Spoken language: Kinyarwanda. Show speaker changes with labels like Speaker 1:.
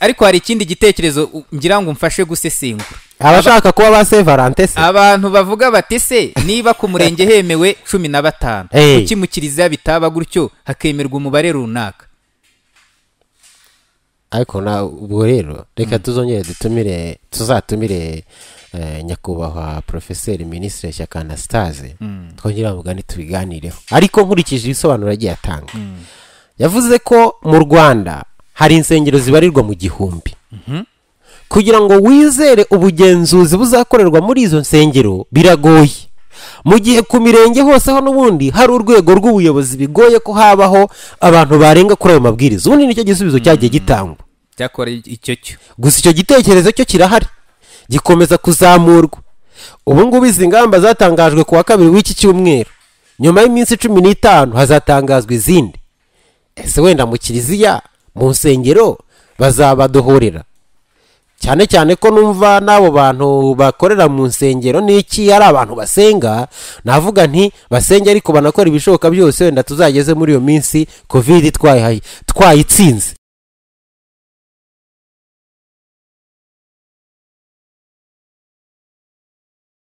Speaker 1: ariko hari ikindi gitekerezo ngira ngo umfashe gusesengura
Speaker 2: abashaka kuba ba sevarante se
Speaker 1: abantu bavuga bati se niba ku murenge hemewe cumi na batanu kuki mu kiliziya bitaba gutyo hakemerwa umubare runaka
Speaker 2: ariko na rero reka hmm. tuzongere dutumire tuzatumire eh, nyakubahwa porofeseri minisitiri shyaka anasitaze hmm. twongere mugani tubiganireho ariko nkurikije ibisobanuro agiye atanga hmm. yavuze ko mu rwanda hari insengero zibarirwa mu gihumbi mhm. kugira ngo wizere ubugenzuzi buzakorerwa muri izo nsengero biragoye mu gihe ku mirenge hose ho n'ubundi hari urwego rw'ubuyobozi bigoye ko habaho abantu barenga kuri ayo mabwiriza ubundi nicyo gisubizo cyagiye mhm. gitangwa gusa icyo gitekerezo cyo kirahari gikomeza kuzamurwa ubu ngubu izi ngamba zatangajwe ku wa kabiri w'iki cyumweru nyuma y'iminsi cumi n'itanu hazatangazwa izindi ese wenda mu kiliziya mu nsengero bazabaduhurira cyane cyane ko numva n'abo bantu bakorera mu nsengero n'iki ari abantu basenga navuga nti basenge ariko banakora ibishoboka byose wenda tuzageze
Speaker 3: muri iyo minsi kovide twayitsinze